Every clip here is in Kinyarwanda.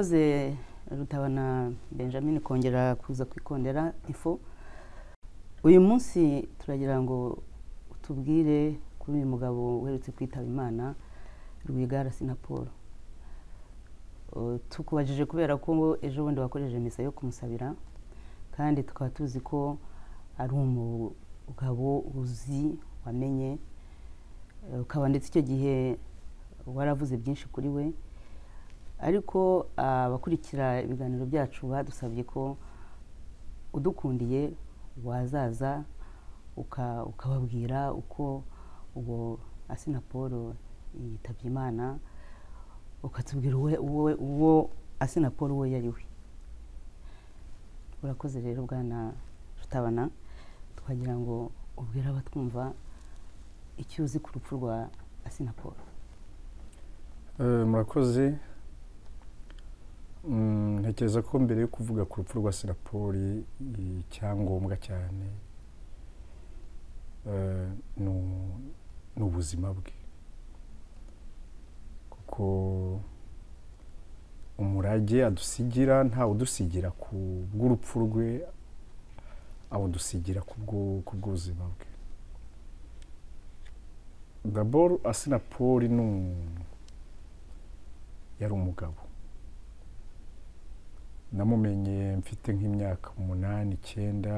murakoze rutabana benjamin kongera kuza kwikondera ifu uyu munsi turagira ngo utubwire kuri uyu mugabo uherutse kwitaba imana rwigara na tukubajije kubera ko ejo bundi wakoresheje misa yo kumusabira kandi tukaba tuzi ko ari umugabo uzi wamenye ukaba ndetse icyo gihe waravuze byinshi kuri we ariko ah, abakurikira ibiganiro byacu badusabye ko udukundiye wazaza ukababwira uko uwo asina yitabye imana ukatubwira uwo asina paul we yari we urakoze rero bwana rutabana twagira ngo ubwira abatwumva icyo uzi ku rupfu rwa asina eh, murakoze Mm, ntekereza ko mbere yo kuvuga ku rupfu rwa sirapori icyangombwa cyane eh, ni ubuzima bwe kuko umurage adusigira ntawe udusigira ku bw'urupfu rwe awudusigira ku bw'ubuzima bwe daboro asinapori yari umugabo namumenye mfite nk'imyaka umunani icyenda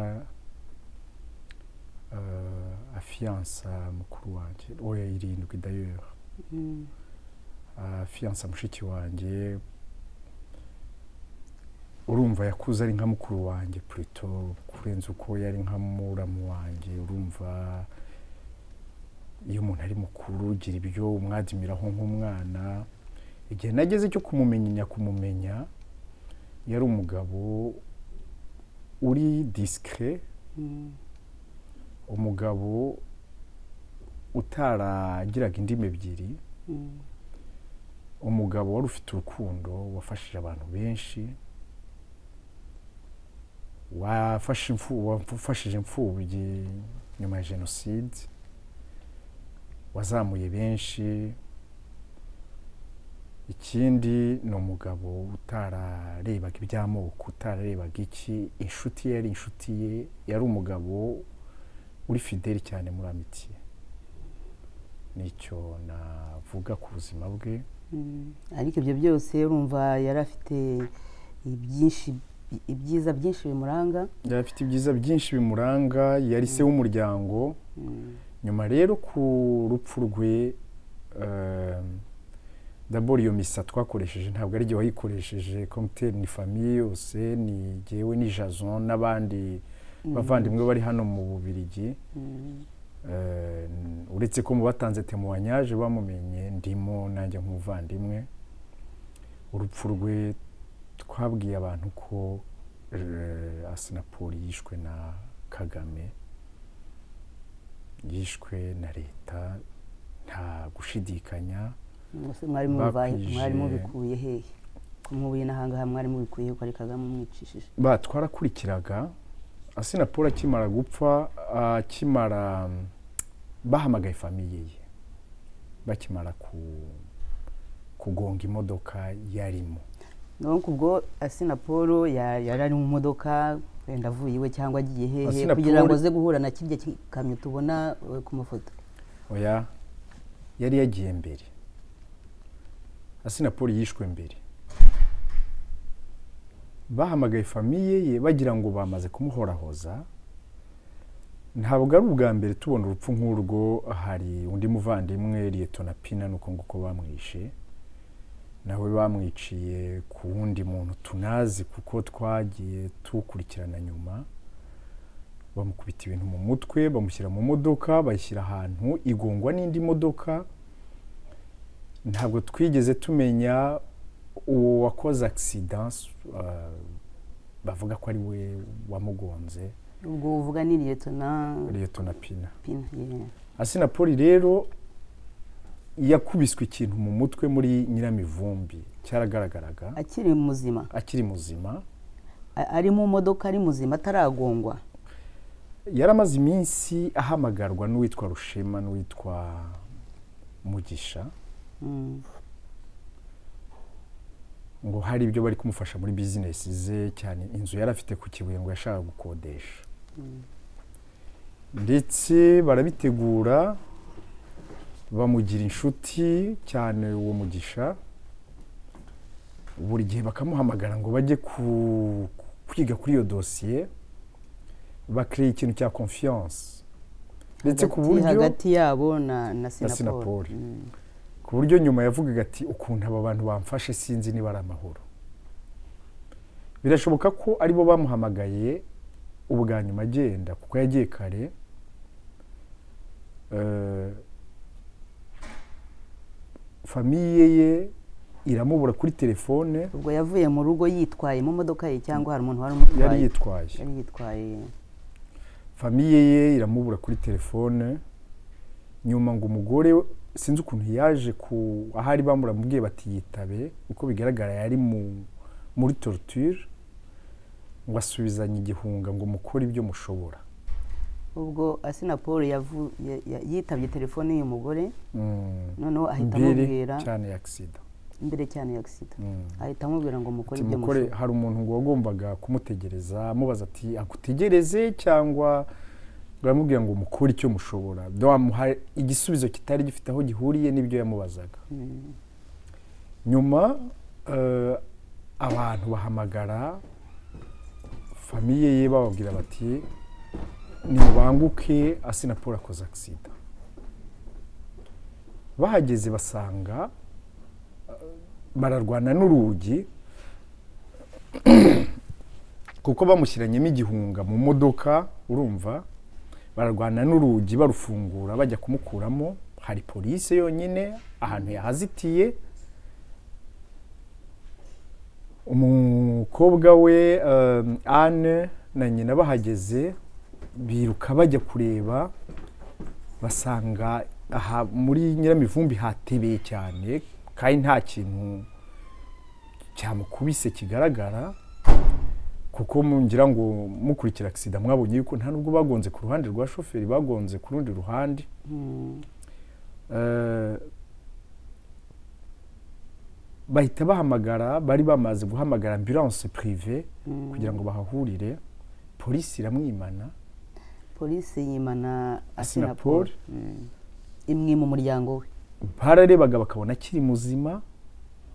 eh, afiyansa mukuru wanjye oya irindwi dayeri mm. eh, afiyansa mushiki wanjye urumva yakuze ari nka mukuru wanjye purito kurenza uko yari nka muramu wanjye urumva iyo umuntu ari mukuru ugira ibyo umwadimiraho nk'umwana igihe nageze cyo kumumenya kumumenya yari umugabo uri disikire mm. umugabo utaragiraga indimi ebyiri mm. umugabo wari ufite urukundo wafashije abantu benshi wafashije imfubyi nyuma ya jenoside wazamuye benshi ikindi ni umugabo utararebaga iby'amoko utararebaga iki inshuti ye yari inshuti ye yari umugabo uri fideli cyane muri amitiye nicyo navuga ku buzima bwe mm, ariko ibyo byose urumva yari afite ibyinshi ibyiza byinshi bimuranga yari afite ibyiza byinshi bimuranga yari se mm. w'umuryango mm. nyuma rero ku rupfu rwe ehm, dabora iyo misa twakoresheje ntabwo ari igihe wayikoresheje komuteri ni famiye yose ni ngewe ni jason n'abandi mm. bavandimwe bari hano mu bubirigi mm. eh, uretse ko mu batanze temuwanyaje bamumenye ndimo nanjye nk'umuvandimwe urupfu rwe twabwiye abantu ko eh, asinapoli yishwe na kagame yishwe na leta nta gushidikanya mwari mubikuye hehe nk'ubuye n'ahangaha mwari mubikuye hehe kwari kagame umwicishije ba twarakurikiraga asinapura akimara gupfa akimara bahamagaye famiye ye bakimara ku kugonga imodoka yarimo nuko ubwo asinapuro yari ari mu modoka wenda avuye iwe cyangwa agiye hehe kugira ngo aze guhura na kirya gikamyo tubona ku mafoto oya yari yagiye mbere na sinapoli yishwe mbere bahamagaye famiye ye bagira ngo bamaze kumuhorahoza ntabwo ari ubwa mbere tubona urupfu nk'urwo hari undi muvandimwe na pina ni uko nguko bamwishe nawe bamwiciye ku wundi muntu tunazi kuko twagiye tukurikirana nyuma bamukubita ibintu mu mutwe bamushyira mu modoka bayishyira ahantu igongwa n'indi modoka ntabwo twigeze tumenya uwo wakoze accident uh, bavuga ko ari we wamugonze ubwo uvuga ni liyetona liyetona pina asina poli rero yakubiswe ikintu mu mutwe muri nyiramivumbi cyaragaragaraga akiri muzima akiri muzima ari mu modoka ari muzima ataragongwa yaramaze iminsi ahamagarwa n'uwitwa rushema n'uwitwa mugisha ngo hari ibyo bari kumufasha muri bizinesi ze cyane inzu yari afite ku kibuye ngo yashaka gukodesha ndetse barabitegura bamugira inshuti cyane uwo mugisha buri gihe bakamuhamagara ngo bajye kwiga kuri iyo dosiye bakiriye ikintu cya confiance ndetse ku buryo hagati yabo na sinapoli ku buryo nyuma yavugaga ati ukuntu aba bantu bamfashe sinzi niba ari amahoro birashoboka ko aribo bamuhamagaye ubwa nyuma agenda kuko yagiye kare eh, famiye ye iramubura kuri telefone ubwo yavuye mu rugo yitwaye mu modoka ye cyangwa hari umuntu wari umutwaye yari yitwaye yari yitwaye famiye ye iramubura kuri telefone nyuma ngo umugore sinzi ukuntu yaje ku ahari bamuramubwiye bati yitabe uko bigaragara yari mu muri torture wasubizanye igihunga ngo mukore ibyo mushobora ubwo asina paul yitabye telefone y'uyu mugore hmm. noneho ahita amubwira cyane ya mbere cyane ya hmm. ahita amubwira ngo mukore ibyo mushobora hari umuntu wagombaga kumutegereza amubaza ati akutegereze cyangwa baramubwira ngo mukure icyo mushobora bamuha igisubizo kitari gifite aho gihuriye n'ibyo yamubazaga nyuma eh, abantu bahamagara famiye ye bababwira bati ntibanguke asinaporo akoze agisida bahageze basanga eh, bararwana n'urugi kuko bamushyiranyemo igihunga mu modoka urumva bararwana n'urugi barufungura bajya kumukuramo hari polisi yonyine ahantu yahazitiye umukobwa we um, anne na nyina bahageze biruka bajya kureba basanga aha muri nyiramivumbi hatebeye cyane kandi nta kintu cyamukubise kigaragara kuko ngira ngo mukurikira agisida mwabonye yuko nta nubwo bagonze ku ruhande rwa shoferi bagonze ku rundi ruhande hmm. eh, bahita bahamagara bari bamaze guhamagara ambilanse pirive hmm. kugira ngo bahahurire polisi iramwimana polisi yimana asinapol hmm. imwe mu muryango we bararebaga bakabona akiri muzima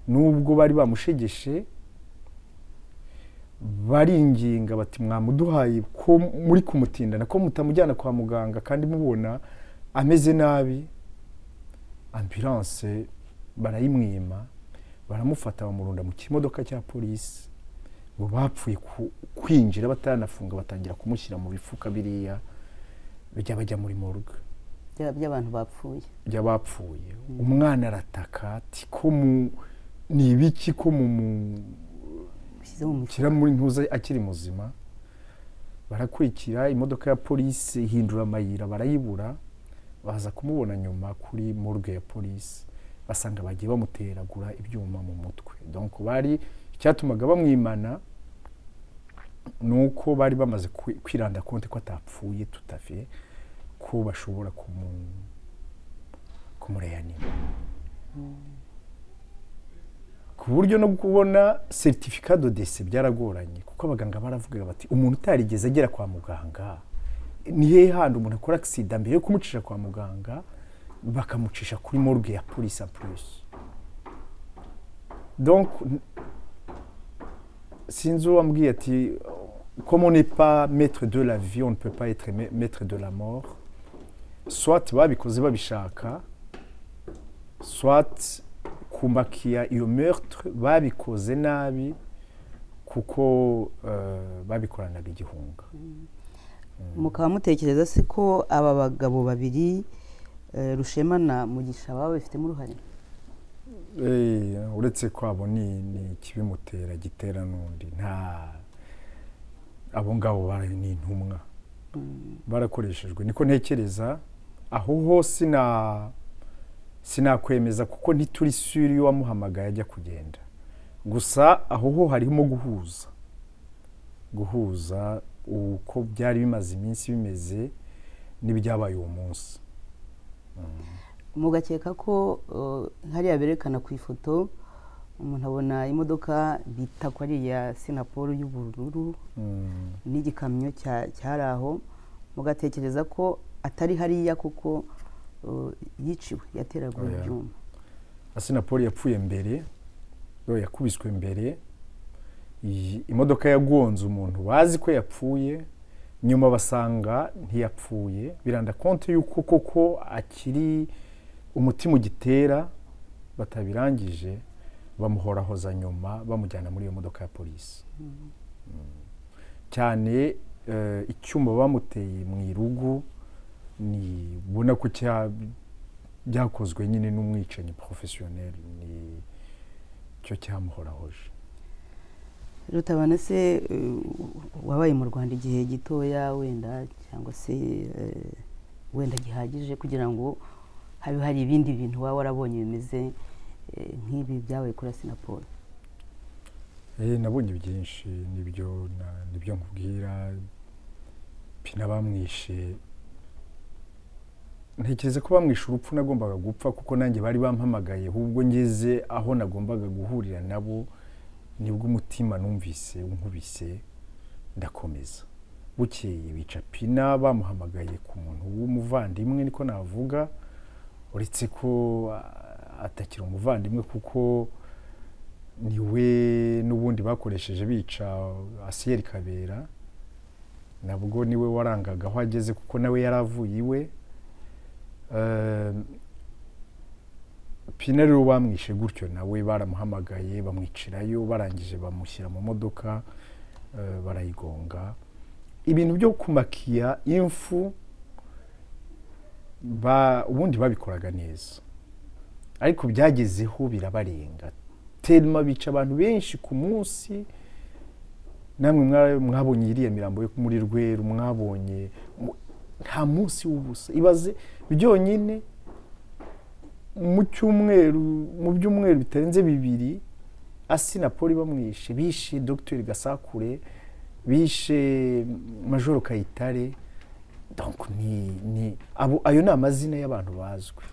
nubwo bari bamushegeshe baringinga bati mwamuduhaye ko muri kumutindana ko mutamujyana kwa muganga kandi mubona ameze nabi ambulance barayimwima baramufata bamurunda mu kimodoka cya polisi ngo bapfuye kwinjira batanafunga batangira kumushyira mu bifuka biriya bijya bajya muri moruga by'abantu bapfuye by'abapfuye umwana arataka ati ko mu ni ibiki ko mu yashyize mu mushyira muri ntuze akiri muzima barakurikira imodoka ya polisi ihindura amayira barayibura baza kumubona nyuma kuri morgue ya polisi basanga bagiye bamuteragura ibyuma mu mutwe donc bari icyatumaga bamwimana ni uko bari bamaze kwiranda konti ko atapfuye tutafe ko bashobora kumureyanira mm. ku buryo no kubona certificat do dese byaragoranye kuko abaganga baravuga bati umuntu utarigeze agera kwa muganga ni hehe handi umuntu akora accident mbere yo kumucisha kwa muganga bakamucisha kuri morgue ya polisi plus donc sinzo uwambwiye ati comme on n'est pas maître de la vie on ne peut pas être maître de la mort soit babikoze babishaka soit kumbakiya iyo meurtre babikoze nabi kuko eh, babikoranaga igihunga mm. mukaba mutekereza se ko aba bagabo babiri eh, rushema na mugisha baba bafitemo uruhare eh, uretse kwabo ni ikibimutera gitera n'undi nta abo ngabo ni intumwa mm. barakoreshejwe niko ntekereza aho hose na sinakwemeza kuko ntituri suri wamuhamagaye ajya kugenda gusa aho ho harimo guhuza guhuza uko byari bimaze iminsi bimeze n'ibyabaye uwo munsi mm-hmm. mugakeka ko hariya berekana ku ifoto umuntu abona imodoka bita ko ari iya sinaporo y'ubururu mm. n'igikamyo cyari aho mugatekereza ko atari hariya kuko yiciwe yateraga ibyuma oh, asina yapfuye mbere yakubiswe mbere imodoka yagonze umuntu bazi ko yapfuye nyuma basanga ntiyapfuye biranda konti y'uko koko akiri umutima ugitera batabirangije bamuhorahoza nyuma bamujyana muri iyo modoka ya polisi mm-hmm. mm. cyane eh, icyuma bamuteye mu irugu ubona ko byakozwe nyine n'umwicanyi porofesiyoneri ni cyo cyamuhorahoje rutabana se wabaye mu rwanda igihe gitoya wenda cyangwa se eh, wenda gihagije kugira ngo habe hari ibindi bintu waba warabonye bimeze eh, nk'ibi byabaye kuri sinaporo eh, nabonye byinshi nibyo nkubwira pinabamwishe ntekereza ko bamwishyura urupfu nagombaga gupfa kuko nanjye bari bampamagaye ahubwo ngeze aho nagombaga guhurira nabo nibwo umutima numvise nkubise ndakomeza bukeye bica pina bamuhamagaye ku muntu w'umuvandimwe niko navuga uretse ko atakira umuvandimwe kuko niwe n'ubundi bakoresheje bica asiyeri kabera nabwo niwe warangaga aho ageze kuko nawe yari avuye iwe pineri bamwishe gutyo nawe baramuhamagaye bamwicirayo barangije bamushyira mu modoka eh, barayigonga ibintu byo kumakiya imfu ubundi babikoraga neza ariko byagezeho birabarenga terima bica abantu benshi ku munsi namwe mwabonye iriya mirambo yo muri rweru mwabonye nta munsi w'ubusa ibaze byonyine mu cyumweru mu byumweru bitarenze bibiri asina poli bamwishe bishe dogiteri gasakure bishe majoro kayitare ni ayo ni amazina y'abantu bazwi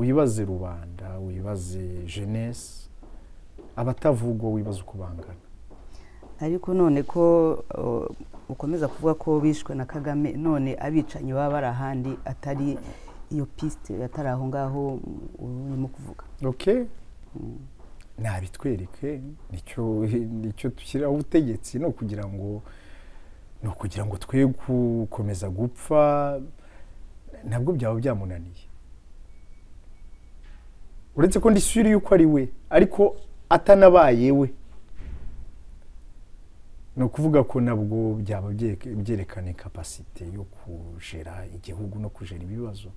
wibaze rubanda wibaze jenesi abatavuga wibaze uko bangana ariko none ko ukomeza kuvuga ko bishwe na kagame none abicanyi baba bari ahandi atari iyo pisite atari aho ngaho urimo kuvuga mm. ntabitwereke nicyo dushyiraho ubutegetsi ni ukugira ngo ni ukugira ngo twe gukomeza gupfa ntabwo byaba byamunaniye uretse ko ndishyura yuko ari we ariko atanabaye we ni ukuvuga ko nabwo byaba byerekana kapasite yo kujera igihugu no kujera ibibazo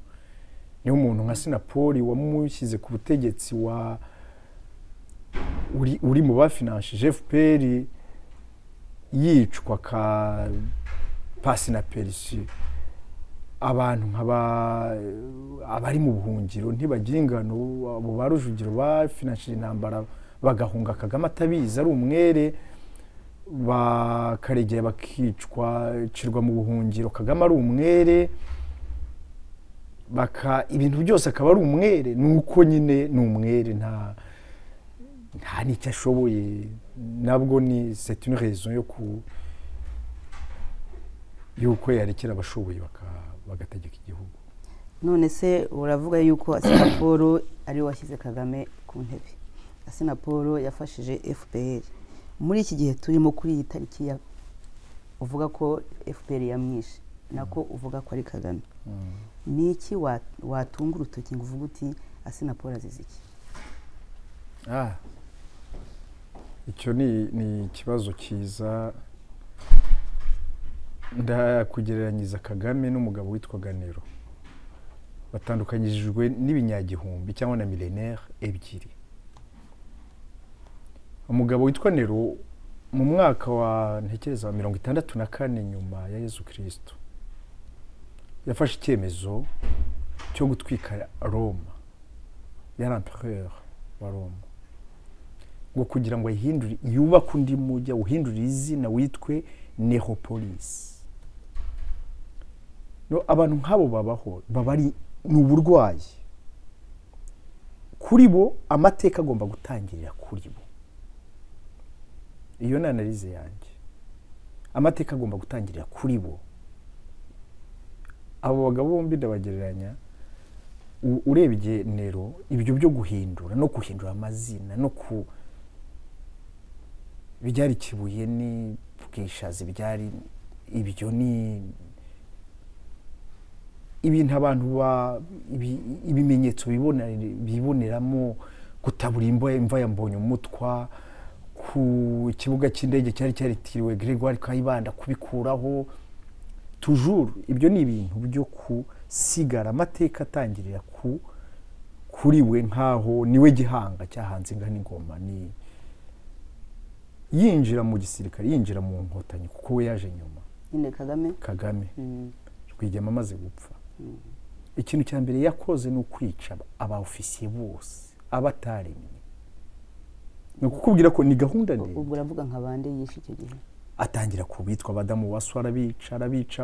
niyo umuntu nka sinapoli wamushyize ku butegetsi wa uri mu bafinanshije fpr yicwa ka pasi na perisiyo abantu nkaba abari mu buhungiro ntibagira ingano abo ba rujugiro bafinanshije intambara bagahunga kagame atabizi ari umwere bakaregera bakicwa icirwa mu buhungiro kagame ari umwere baka ibintu byose akaba ari umwere ni uko nyine ni umwere nta nta n'icyo ashoboye nabwo ni seti rezo yo ku y'uko yarekera abashoboye bagategeka igihugu none se uravuga yuko asinaporo ariwe washyize kagame ku ntebe asinaporo yafashije fpr muri iki gihe turimo kuri iyi tariki ya uvuga ko fpr yamwishe nako mm. uvuga ko ari kagame mm. ni iki watunga urutoki ngo uvuge uti asina paul ah. icyo ni ikibazo cyiza ndakugereranyiriza kagame n'umugabo witwa nero batandukanyijwe n'ibinyagihumbi cyangwa na milenere ebyiri umugabo witwa nero mu mwaka wa ntekereza wa mirongo itandatu na kane nyuma ya yezu kirisito yafashe icyemezo cyo gutwika roma yari amperere wa roma ngo kugira ngo ayihindure yubake undi mujya uhindurire izina witwe nehopolisi abantu nk'abo babaho baba ari ni uburwayi kuri bo amateka agomba gutangirira kuri bo iyo ni analize yanjye amateka agomba gutangirira kuri bo abo bagabo bombi ndabagereranya urebye nero ibyo byo guhindura no guhindura amazina no ku byari kibuye ni bwishazi byari ibyo ni ibintu abantu ba ibimenyetso biboneramo kutabura imva mbonye umutwa ku kibuga cy'indege cyari cyaritiriwe gregoire kayibanda kubikuraho tujuru ibyo ni ibintu byo gusigara amateka atangirira ku kuri we nk'aho niwe gihanga cyahanze ingana n’ingoma ni yinjira mu gisirikare yinjira mu nkotanyi kuko we yaje nyuma nyine kagame kagame mm. rwigema amaze gupfa mm. ikintu cya mbere yakoze ni ukwica aba ofisiye bose abataremye ni ukukubwira ko ni gahunda ndende ubwo uravuga nka bande yishe icyo gihe atangira kubitwa abadamu wasu arabica arabica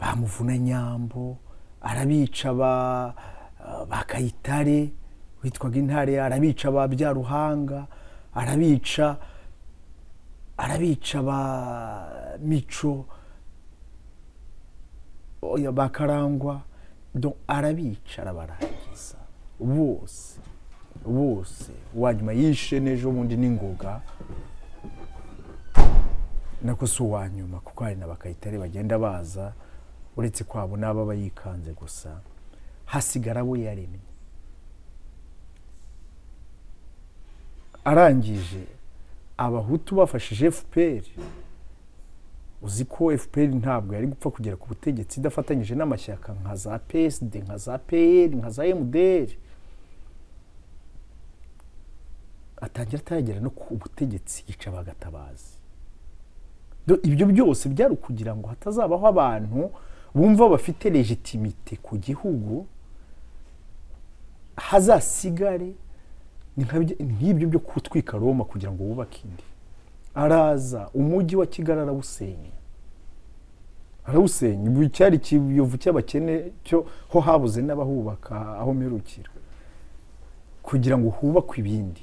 bamuvuna nyambo arabica ba kayitare witwaga intare arabica ba byaruhanga arabica arabica ba mico bakarangwa karangwa arabica arabarangiza bose wose wanyuma yishe n'ejo bundi n'ingoga nako si nyuma kuko hari na bakayitare bagenda baza uretse kwabo n'aba bayikanze gusa hasigara we yaremye arangije abahutu bafashije fpr uzi ko fpr ntabwo yari gupfa kugera ku butegetsi idafatanyije n'amashyaka nka za psd nka za pl nka za mdr atangira atagera no ku butegetsi yica abagatabazi ibyo byose byari ukugira ngo hatazabaho abantu bumva bafite legitimite ku gihugu hazasigare nk'ibyo byo gutwika roma kugira ngo wubake indi araza umujyi wa kigali arawusenya arawusenya ubu cyari ikiyovu cy'abakene cyo ho habuze n'abahubaka aho mperukira kugira ngo hubakwe ibindi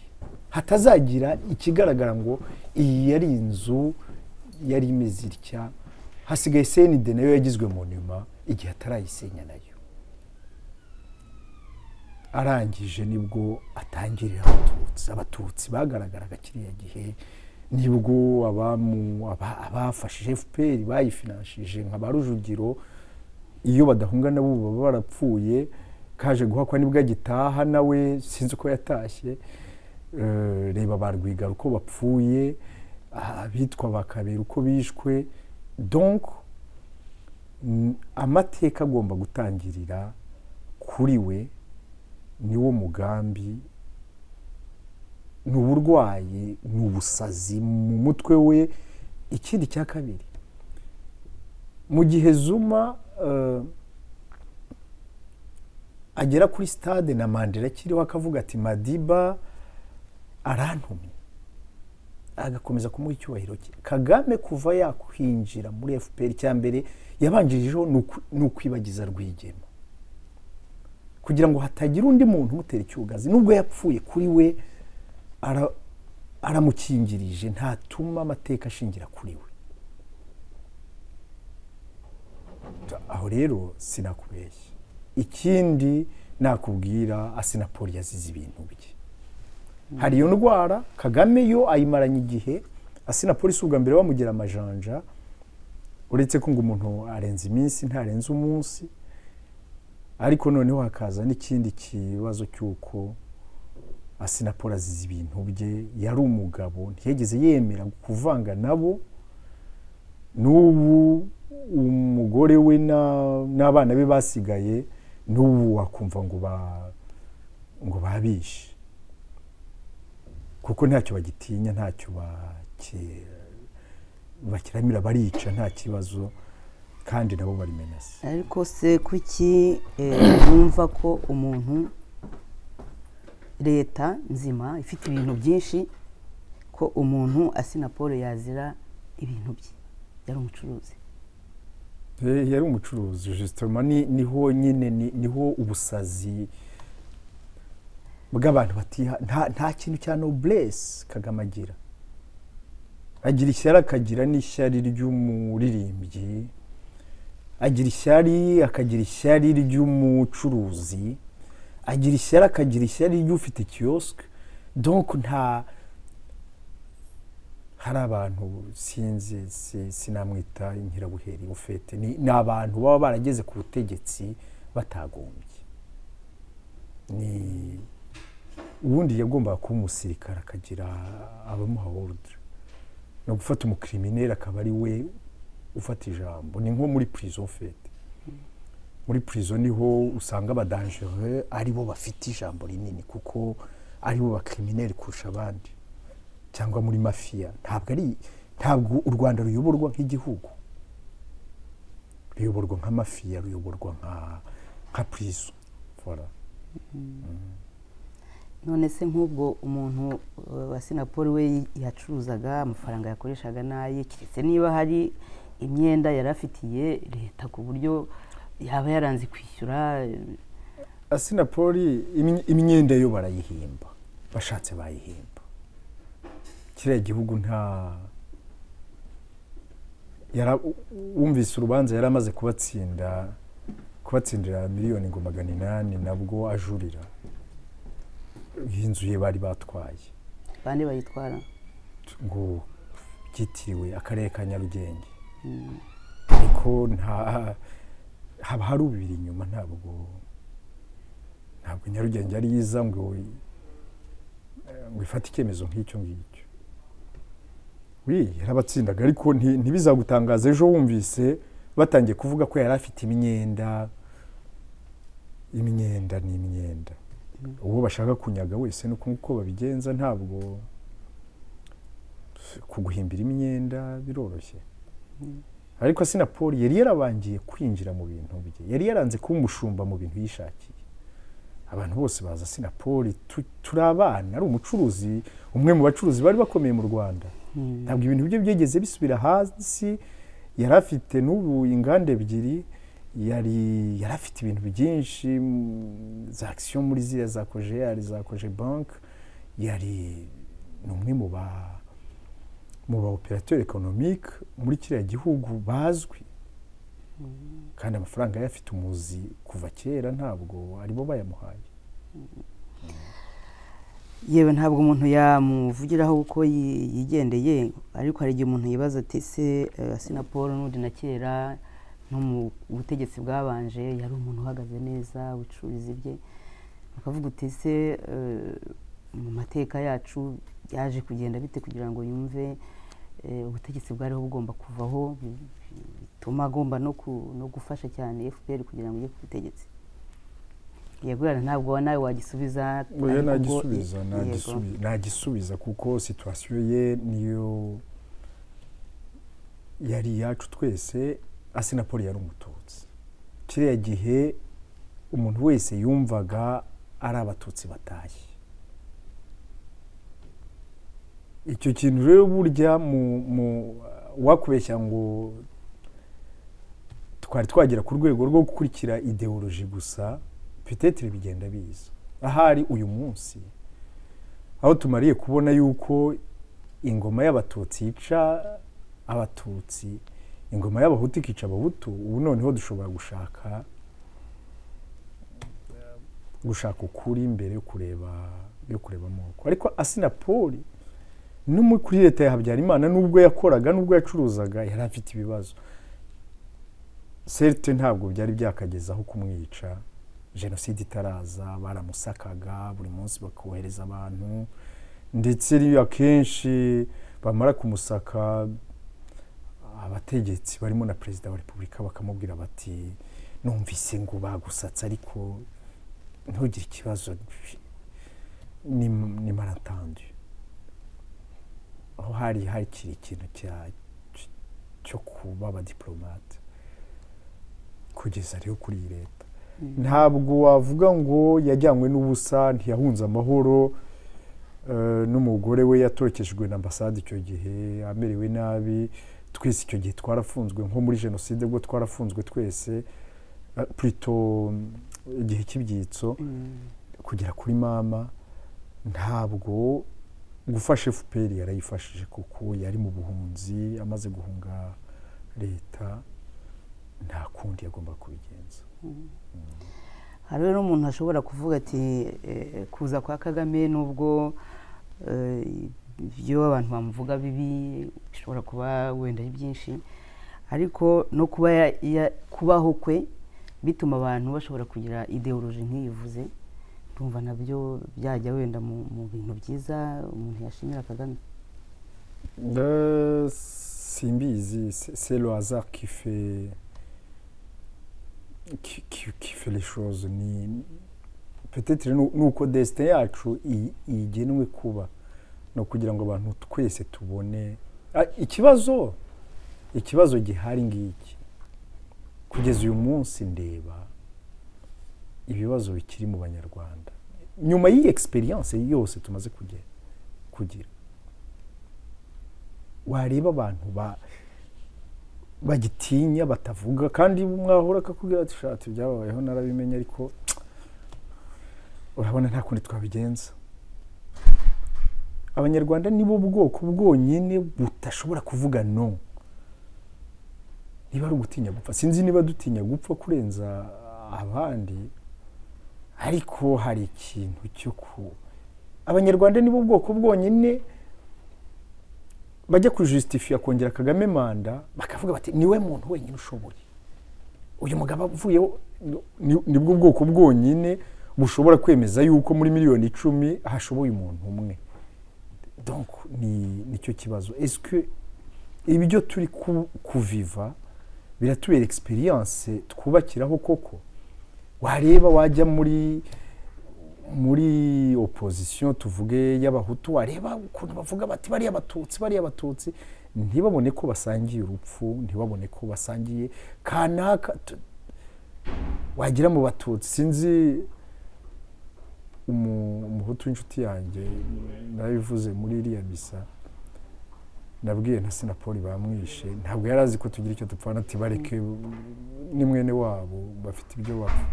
hatazagira ikigaragara ngo iyi yari inzu yari imeze itya hasigaye senide nayo yagizwe mu nyuma igihe atarayisenya nayo arangije nibwo atangirira abatutsi abatutsi bagaragaraga kiriya gihe nibwo abafashije fpr bayifinanshije nka ba rujugiro iyo badahunga nabo baba barapfuye kaje guhakwa nibwo agitaha nawe sinzi uko yatashye Eh, reba ba rwigara uko bapfuye abitwa bakabera uko bishwe donko amateka agomba gutangirira kuri we niwo mugambi ni uburwayi ni ubusazi mu mutwe we ikindi cya kabiri mu gihe zuma eh, agera kuri stade na mandela akiriho akavuga ati madiba arantumye agakomeza kumuha icyubahiro cye kagame kuva yakwinjira muri fpr cya mbere yabanjirijeho ni ukwibagiza rwigema kugira ngo hatagira undi muntu umutera icyugazi nubwo yapfuye kuri we aramukingirije ntatuma amateka ashingira kuri we aho rero sinakubeshya ikindi nakubwira asinapoli yazize ibintu bye Mm-hmm. hari iyo ndwara kagame yo ayimaranye igihe asina polisi ubwa bamugira amajanja uretse ko ngo umuntu arenze iminsi ntarenze umunsi ariko noneho hakaza n'ikindi kibazo cy'uko asinaporo azize ibintu bye yari umugabo ntiyegeze yemera kuvanga nabo n'ubu umugore we n'abana be basigaye n'ubu wakumva ngo babishe kuko ntacyo bagitinya ntacyo bakiramira barica nta kibazo kandi nabo babimenetse ariko se kuki eh, wumva ko umuntu leta nzima ifite ibintu byinshi ko umuntu asina paul yazira ibintu bye yari umucuruzi eh, yari umucuruzi jisitoma niho nyine niho ubusazi bw'abantu batiha nta kintu cya noblesse kagame agira agira ishyari akagira n'ishyari ry'umuririmbyi agira ishyari akagira ishyari ry'umucuruzi agira ishyari akagira ishyari ry'ufite kiyosike donk nta hari abantu sinzi sinamwita inkirabuheri bufete ni abantu baba barageze ku butegetsi batagombye ni ubundi yagombaga kuba umusirikare akagira abamuha orudire no gufata umukirimineri akaba ari we ufata ijambo ni nko muri purizo fete muri purizo niho usanga abadanjere ari bo bafite ijambo rinini kuko aribo bo bakirimineri kurusha abandi cyangwa muri mafiya ntabwo ari ntabwo u rwanda ruyoborwa nk'igihugu ruyoborwa nka mafiya ruyoborwa nka nka purizo mm-hmm. mm. none se nk'ubwo umuntu eh, wa sinapoli we yacuruzaga amafaranga yakoreshaga n'aye keretse niba hari imyenda yari afitiye leta ku buryo yaba yaranze kwishyura eh. asinapoli imyenda yo barayihimba bashatse bayihimba kiriya gihugu nta wumvise urubanza yari amaze kubatsinda kubatsindira miliyoni ngo magana inani nabwo ajurira inzu ye bari batwaye bande bayitwara ngo byitiriwe akarere ka nyarugenge hmm. ariko nta haba hari ububiri inyuma ntabwo ntabwo nyarugenge ari yiza ngo ifate icyemezo nk'icyo ngicyo yarabatsindaga ariko ntibizagutangaze ejo wumvise batangiye kuvuga ko yari afite imyenda imyenda ni imyenda uwo bashaka kunyaga wese ni uko babigenza ntabwo kuguhimbira imyenda biroroshye ariko sinapoli yari yarabangiye kwinjira mu bintu bye yari yaranze kuba umushumba mu bintu yishakiye abantu bose baza sinapoli turi abana ari umucuruzi umwe mu bacuruzi bari bakomeye mu rwanda hmm. ntabwo ibintu bye byegeze bisubira hasi yari afite n'ubu inganda ebyiri yari afite ibintu byinshi mm, za akisiyo muri ziriya za kojeyari za koje banki yari ni umwe mu ba mu ba operateri ekonomike muri kiriya gihugu bazwi kandi amafaranga ye afite umuzi kuva kera ntabwo aribo bayamuhaye yewe ntabwo umuntu yamuvugiraho uko yigendeye ariko hari igihe umuntu yibaza ati se eh, sina paul n'undi na kera no mu butegetsi bwabanje yari umuntu uhagaze neza wicuriza ibye bakavuga uti se eh, mu mateka yacu yaje kugenda bite kugira ngo yumve eh, ubutegetsi bwariho bugomba kuvaho bituma agomba no gufasha cyane fpr kugira ngo ujye ku butegetsi yegurana ntabwo nawe wagisubiza oya nagisubiza nagisubiza kuko situwasiyo ye niyo yari iyacu twese asinapoli yari umututsi kiriya gihe umuntu wese yumvaga ari abatutsi batashye icyo kintu rero burya mu wakubeshya ngo twari twagera ku rwego rwo gukurikira ideoloji gusa petetire bigenda biza ahari uyu munsi aho tumariye kubona yuko ingoma y'abatutsi yica abatutsi ingoma y'abahutu ikica abahutu ubu noneho dushobora gushaka gushaka ukuri mbere yo kureba yo kureba amoko ariko asinapoli no kuri leta ya habyarimana nubwo yakoraga nubwo yacuruzaga yari afite ibibazo serite ntabwo byari byakagezaho kumwica jenoside itaraza baramusakaga buri munsi bakohereza abantu ndetse akenshi bamara kumusaka abategetsi barimo na perezida wa repubulika bakamubwira bati numvise ngo bagusatse ariko ntugire ikibazo ni maratandu aho hari hakiri ikintu cyo kuba abadiporomate kugeza rero kuri iyi leta mm. ntabwo wavuga ngo yajyanywe n'ubusa ntiyahunze amahoro eh, n'umugore we yatokejwe na ambasade icyo gihe amerewe nabi twese icyo gihe twarafunzwe nko muri jenoside ubwo twarafunzwe twese eh, purito igihe cy'ibyitso mm. kugera kuri mama ntabwo gufasha fpr yarayifashije kuko yari mu buhunzi amaze guhunga leta nta kundi yagomba kubigenza mm. hari rero umuntu ashobora kuvuga ati eh, eh, kuza kwa kagame nubwo ibyo abantu bamuvuga bibi bishobora kuba wenda ari byinshi ariko no kuba kubaho kwe bituma abantu bashobora kugira ideoloji nk'iyivuze ndumva nabyo byajya wenda mu bintu byiza umuntu yashimira kagame simbizi selo hazari kife kife rishozo ni petitire ni uko desite yacu igenwe kuba ni ukugira ngo abantu twese tubone ikibazo ikibazo gihari ngiki kugeza uyu munsi ndeba ibibazo bikiri mu banyarwanda nyuma y'iyi egisperiyanse yose tumaze kugira wareba abantu ba bagitinya batavuga kandi mwahora akakubwira ati shati byababayeho narabimenye ariko urabona nta kundi twabigenza abanyarwanda nibo bwoko bwonyine butashobora kuvuga no niba ari ugutinya gupfa sinzi niba dutinya gupfa kurenza abandi ariko hari ikintu cyo ku abanyarwanda nibo bwoko bwonyine bajya kujisitifiya kongera kagame manda bakavuga bati niwe muntu wenyine ushoboye uyu mugabo avuyeho nibwo bwoko bwonyine bushobora kwemeza yuko muri miliyoni icumi hashoboye umuntu umwe ni nicyo kibazo esike ibyo turi kuviva biratubera egisperiyanse twubakiraho koko wareba wajya muri muri opozisiyo tuvuge y'abahutu wareba ukuntu bavuga bati bariya abatutsi bariya abatutsi ntibabone ko basangiye urupfu ntibabone ko basangiye kanaka wagira mu batutsi sinzi umuhutu w'inshuti yanjye nabivuze muri iriya misa nabwiye na sinapoli bamwishe ntabwo yari azi ko tugira icyo dupfana bareke ni mwene wabo bafite ibyo bapfa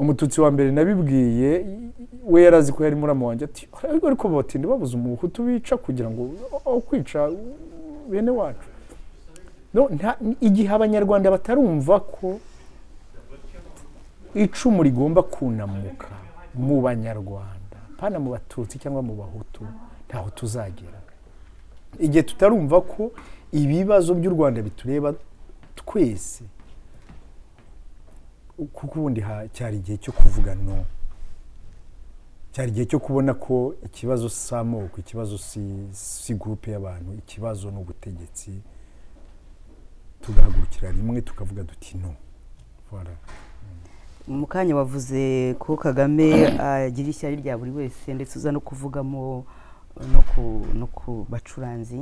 umututsi wa mbere nabibwiye we yari azi ko yari muramu wanjye ati ariko batinda babuze umuhutu bica kugira ngo aho kwica bene wacu igihe abanyarwanda batarumva ko icumu rigomba kunamuka mu banyarwanda pana mu batutsi cyangwa mu bahutu ntaho tuzagera igihe tutarumva ko ibibazo by'u rwanda bitureba twese kuko ubundi cyari igihe cyo kuvuga no cyari igihe cyo kubona ko ikibazo si amoko ikibazo si gurupe y'abantu ikibazo ni ubutegetsi tugahagurukira rimwe tukavuga duti no mu kanya wavuze ko kagame agira ishyari rya buri wese ndetse uza no kuvugamo no ku bacuranzi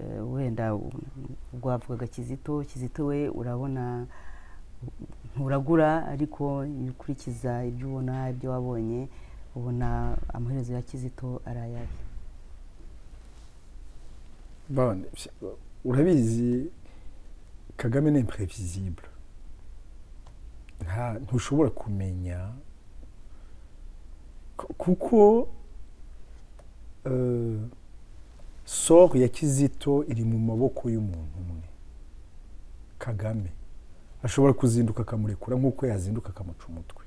eh, wenda rwavugaga kizito kizito we urabona nturagura ariko ukurikiza ibyo ubona ibyo wabonye ubona amaherezo ya kizito ari ayahe urabizi kagame ni imperevizibure ntushobora kumenya kuko eh, soro ya kizito iri mu maboko y'umuntu umwe kagame ashobora kuzinduka akamurekura nk'uko yazinduka akamuca umutwe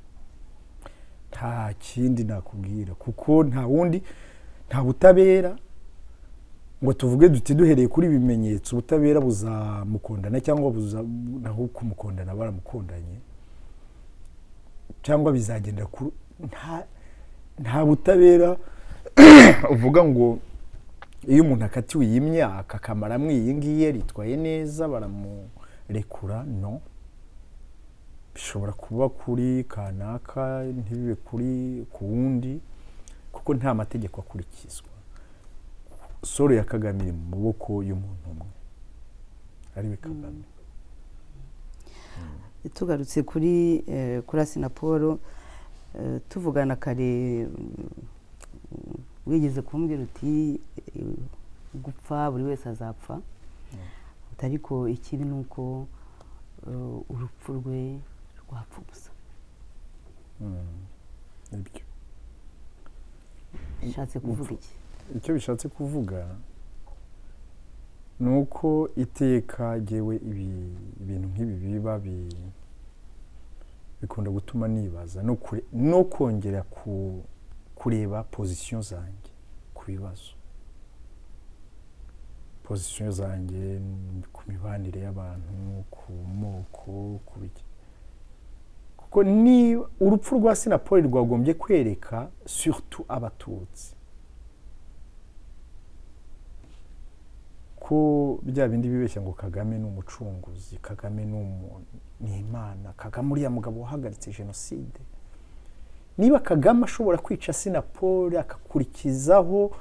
nta kindi nakubwira kuko nta wundi nta butabera ngo tuvuge duti duhereye kuri ibimenyetso ubutabera buzamukundana cyangwa buza ntaho kumukondana baramukundanye cyangwa bizagenda ku nta butabera uvuga ngo iyo umuntu akatiwe iyi myaka akamaramo iyi ngiyi yaritwaye neza baramurekura no bishobora kuba kuri kanaka ntibibe kuri ku wundi kuko nta mategeko akurikizwa soro ya kagame mu maboko y'umuntu umwe we kagame tugarutse kuri eh, kuri sinaporo eh, tuvugana kare mm, wigeze kumbwira uti eh, gupfa buri wese azapfa mm. ariko ikibi ni uko urupfu rwe rwapfa ubusa mm. bishatse kuvuga iki icyo bishatse kuvuga ni uko iteka yewe ibintu nk'ibi biba bikunda gutuma nibaza no kongera kureba pozisiyo zanjye ku bibazo pozisiyo zanjye ku mibanire y'abantu ku moko ku bijya kuko ni urupfu rwa sinapoli rwagombye kwereka surtout abatutsi ko bya bindi bibeshya ngo kagame ni umucunguzi kagame ni umuntu ni imana kagame uriya mugabo uhagaritse jenoside niba kagame ashobora kwica sinapoli akakurikizaho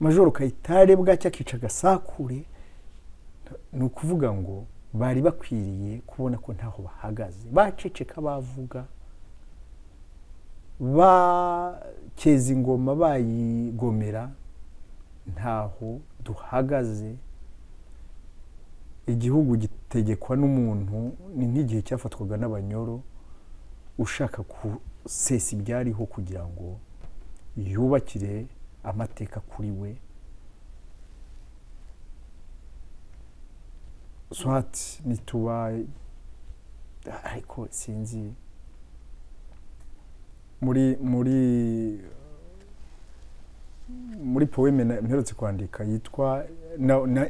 majoro bwa cyakica agasakure ni ukuvuga ngo bari bakwiriye kubona ko ntaho bahagaze baceceka bavuga bakeza ingoma bayigomera ntaho duhagaze igihugu gitegekwa n'umuntu ni nk'igihe cyafatwaga n'abanyoro ushaka gusesa ibyariho kugira ngo yubakire amateka kuri we swati nituba ariko sinzi muri muri muri poeme mperutse kwandika yitwa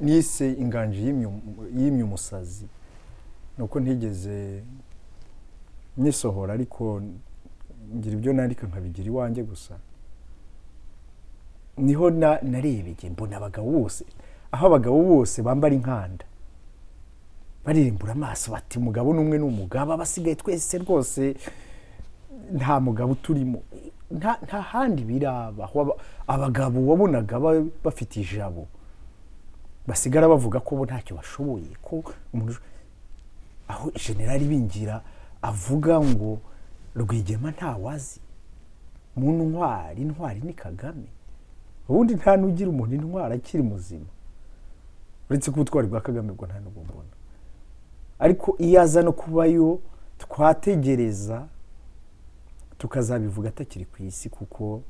nise inganji yimye umusazi nuko ntigeze nyisohora ariko ngira ibyo nandika nkabigira iwanjye gusa niho narebeye mbona abagabo bose aho abagabo bose bambara inkanda baririmbura amaso bati umugabo n'umwe ni umugabo abasigaye twese rwose nta mugabo uturimo nta handi biraba abagabo wabonaga bafite ijabo basigara bavuga ko bo ntacyo bashoboye ko aho generali bingira avuga ngo rwigema ntawazi mu ntwari intwari ni kagame ubundi nta n'ugira umuntu intwara akiri muzima uretse ko ubutwari bwa kagame bwo nta n'ubwo mbona ariko iyo aza no kubayo twategereza tukazabivuga atakiri ku isi kuko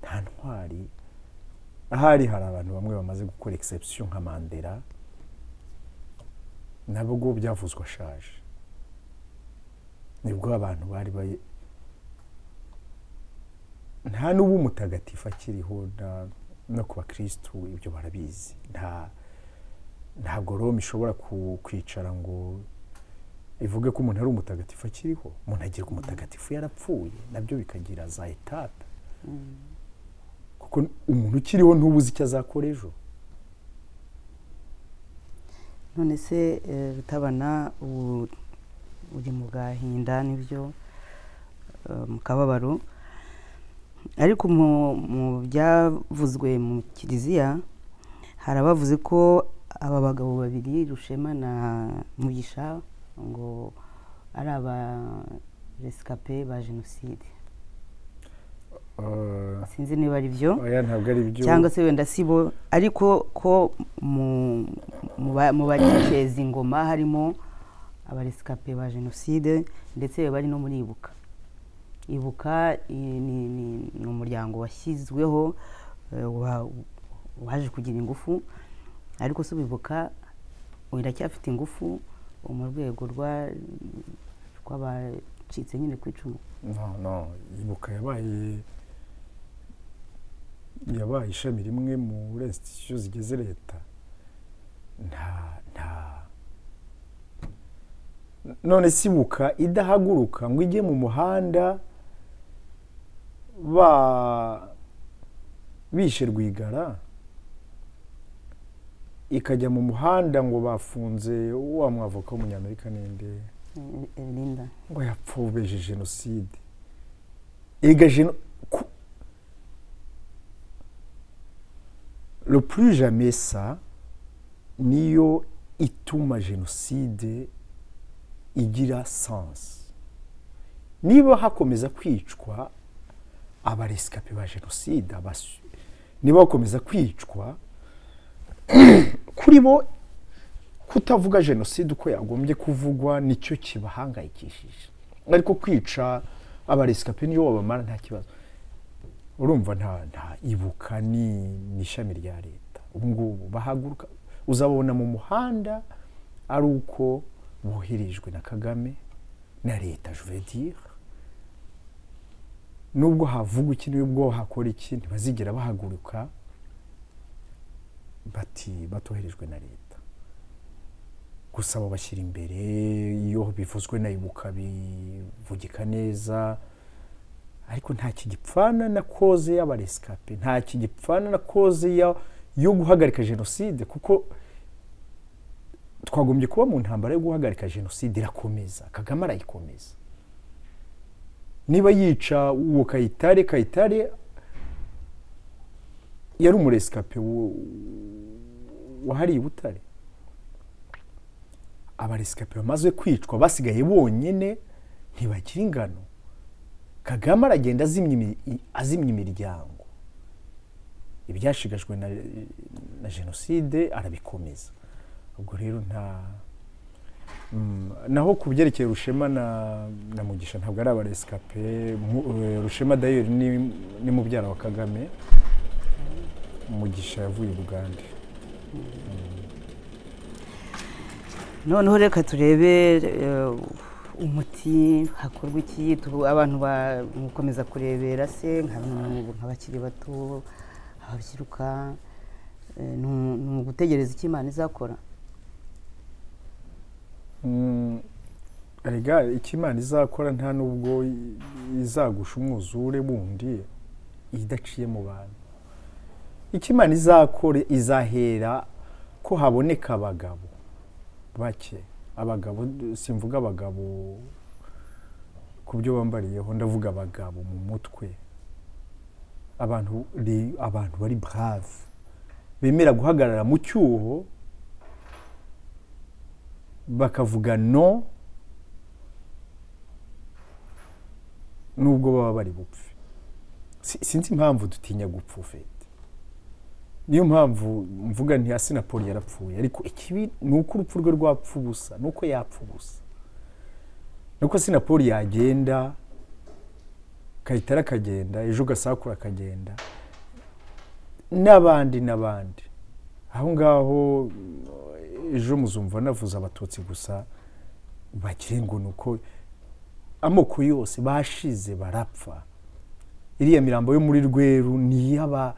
nta ntwari ahari hari abantu bamwe bamaze gukora egisepsiyo nka mandela nabwo byavuzwe ashaje nibwo abantu bari baye nta n'ubu mutagatifu akiriho no ku bakirisitu ibyo barabizi nta ntabwo roma ishobora kwicara ngo ivuge ko umuntu ari umutagatifu akiriho umuntu agirwa umutagatifu yarapfuye nabyo bikagira za etape kuko umuntu ukiriho ntubuze icyo azakora ejo none se eh, rutabana uri mu gahinda n'ibyo eh, mu kababaro ariko mu byavuzwe mu kiliziya hari ko aba bagabo babiri rushema na mugisha ngo ari aba ba jenoside ah. sinzi niba ah, ari byo cyangwa se wenda si bo ariko ko mu bagiteza ingoma harimo abaresikape ba jenoside ndetse bari no muri ibuka ibuka ni umuryango washyizweho eh, waje kugira ingufu ariko si ubibuka iracyafite ingufu mu rwego rw'abacitse nyine ku icumu ibuka yabaye yabaye ishami rimwe muri institusiyo zigeze leta nta nta none sibuka idahaguruka ngo ijye mu muhanda ba bishe rwigara ikajya mu muhanda ngo bafunze wa mwavoka w'umunyamerika n'indi eh, ngo yapfubije jenoside le plus jamais ça niyo ituma jenoside igira sens niba hakomeza kwicwa abaresikape ba jenoside niba hakomeza kwicwa kuri bo kutavuga jenoside uko yagombye kuvugwa nicyo kibahangayikishije ariko kwica abaresikape niyo wabamara nta kibazo urumva nta nta ibuka ni ishami rya leta ubu ngubu bahaguruka uzabona mu muhanda ari uko boherejwe na kagame na leta juvedire nubwo havugwa iki n'ubwo hakora iki ntibazigera bahaguruka bati batoherejwe na leta gusa abo bashyira imbere iyo bivuzwe nayo bikabivugika neza ariko nta kigipfana na koze y'abaresikape nta kigipfana na koze yo guhagarika jenoside kuko twagombye kuba mu ntambara yo guhagarika jenoside irakomeza kagame arayikomeza niba yica uwo kayitare kayitare yari umuresikape wahariye butare abaresikape bamaze kwicwa basigaye bonyine ntibagira ingano kagame aragenda azimya imiryango ibyashigajwe na jenoside arabikomeza ubwo rero nta mm, naho ku byerekeye rushema na mugisha ntabwo ari abaresikape eh, rushema dayeri ni mubyara wa kagame umugisha yavuye ubugande mm. noneho reka turebe eh, umuti hakorwa iki abantu bakomeza kurebera se nk'abakiri bato ababyiruka eh, ni ugutegereza icyo imana izakora mm. rega icyo imana izakora nta nubwo izagusha umwuzure wundi idaciye mu bantu icyo imana izakora izahera ko haboneka abagabo bake abagabo simvuga abagabo ku byo bambariyeho ndavuga abagabo mu mutwe abantu abantu bari brave bemera guhagarara mu cyuho bakavuga no nubwo baba bari bupfe sinzi impamvu dutinya gupfufe niyo mpamvu mvuga nti asinapoli yarapfuye ariko ikibi ni uko urupfu rwe rwapfa ubusa ni uko yapfa ubusa ni uko asinapoli yagenda kayitare akagenda ejo gasakura akagenda n'abandi n'abandi aho ngaho ejo muzumva navuze abatutsi gusa ngo ni uko amoko yose bashize barapfa iriya mirambo yo muri rweru ni iy'aba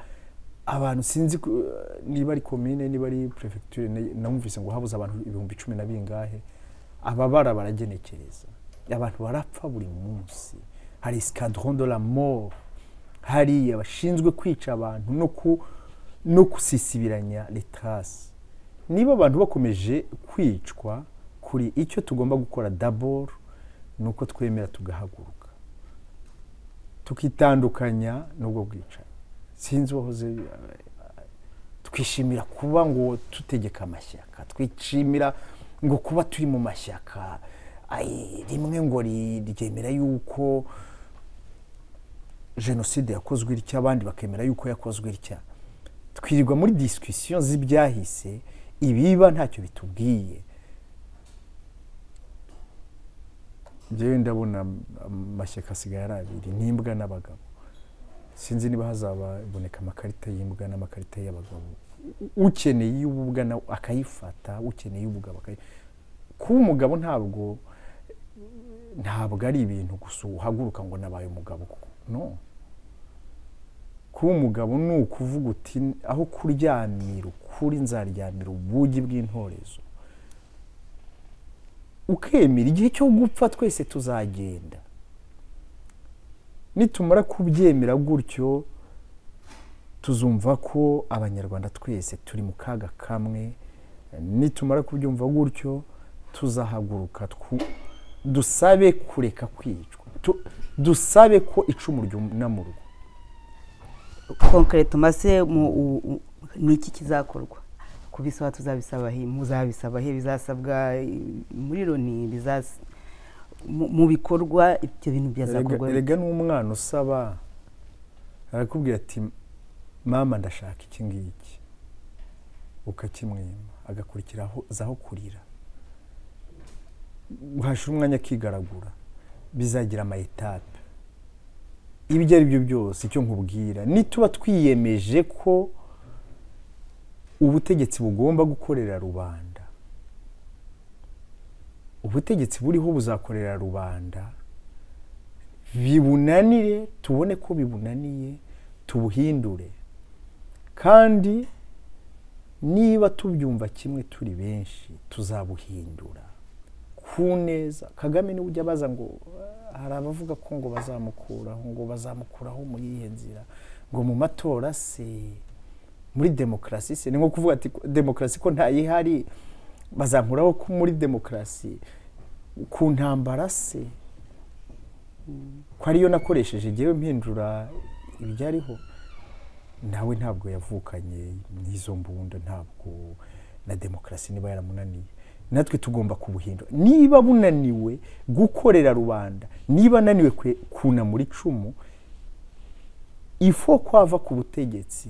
abantu sinzi niba ari komine niba ari perefegiture namwumvise ngo habuze abantu ibihumbi cumi na bingahe ababara baragenekereza abantu barapfa buri munsi hari sikadiron de la mort hariya bashinzwe kwica abantu no gusisibiranya retarasi niba abantu bakomeje kwicwa kuri icyo tugomba gukora daboro ni uko twemera tugahaguruka tukitandukanya n'ubwo bwicanyi sinzi wahoze uh, twishimira kuba ngo tutegeka amashyaka twishimira ngo kuba turi mu mashyaka rimwe ngo ryemera yuko jenoside yakozwe itya abandi bakemera yuko yakozwe itya twirirwa muri disikirisiyo z'ibyahise ibiba ntacyo bitubwiye ngewe ndabona amashyaka asigaye ari abiri n'imbwa n'abagabo sinzi niba hazaba hazababoneka amakarita y'imbwa n'amakarita y'abagabo ukeneye iy'ububwa akayifata ukeneye iy'ubugabo kuba umugabo ntabwo ntabwo ari ibintu gusa uhaguruka ngo nabaye umugabo no kuba umugabo ni ukuvuga uti aho kuryamira ukuri nzaryamira ubugi bw'intorezo ukemera igihe cyo gupfa twese tuzagenda nitumara kubyemera gutyo tuzumva ko abanyarwanda twese turi mu kaga kamwe nitumara kubyumva gutyo tuzahaguruka dusabe kureka kwicwa dusabe ko icumu ryunamurwa konkere ni iki kizakorwa kubisaba tuzabisaba he muzabisaba he bizasabwa muri loni mu bikorwa ibyo bintu byazakorwa rega n'umwana usaba arakubwira ati mama ndashaka iki ngiki ukakimwima agakurikiraho zaho kurira uhashira umwanya akigaragura bizagira amayetape ibyo ari byo byose icyo nkubwira nituba twiyemeje ko ubutegetsi bugomba gukorera rubanda ubutegetsi buriho buzakorera rubanda bibunanire tubone ko bibunaniye tubuhindure kandi niba tubyumva kimwe turi benshi tuzabuhindura ku neza kagame niwe ujya abaza ngo hari abavuga ko ngo bazamukuraho ngo bazamukuraho mu yihe nzira ngo mu matora se muri demokarasi se ni nko kuvuga ati demokarasi ko ntayihari bazankuraho ko muri demokarasi ku ntambara se ko ariyo nakoresheje igihe mpindura ibyariho nawe ntabwo yavukanye n'izo mbunda ntabwo na demokarasi niba yaramunaniye natwe tugomba kubuhindura niba bunaniwe gukorera rubanda niba ananiwe kuna muri icumu ifo kwava ku butegetsi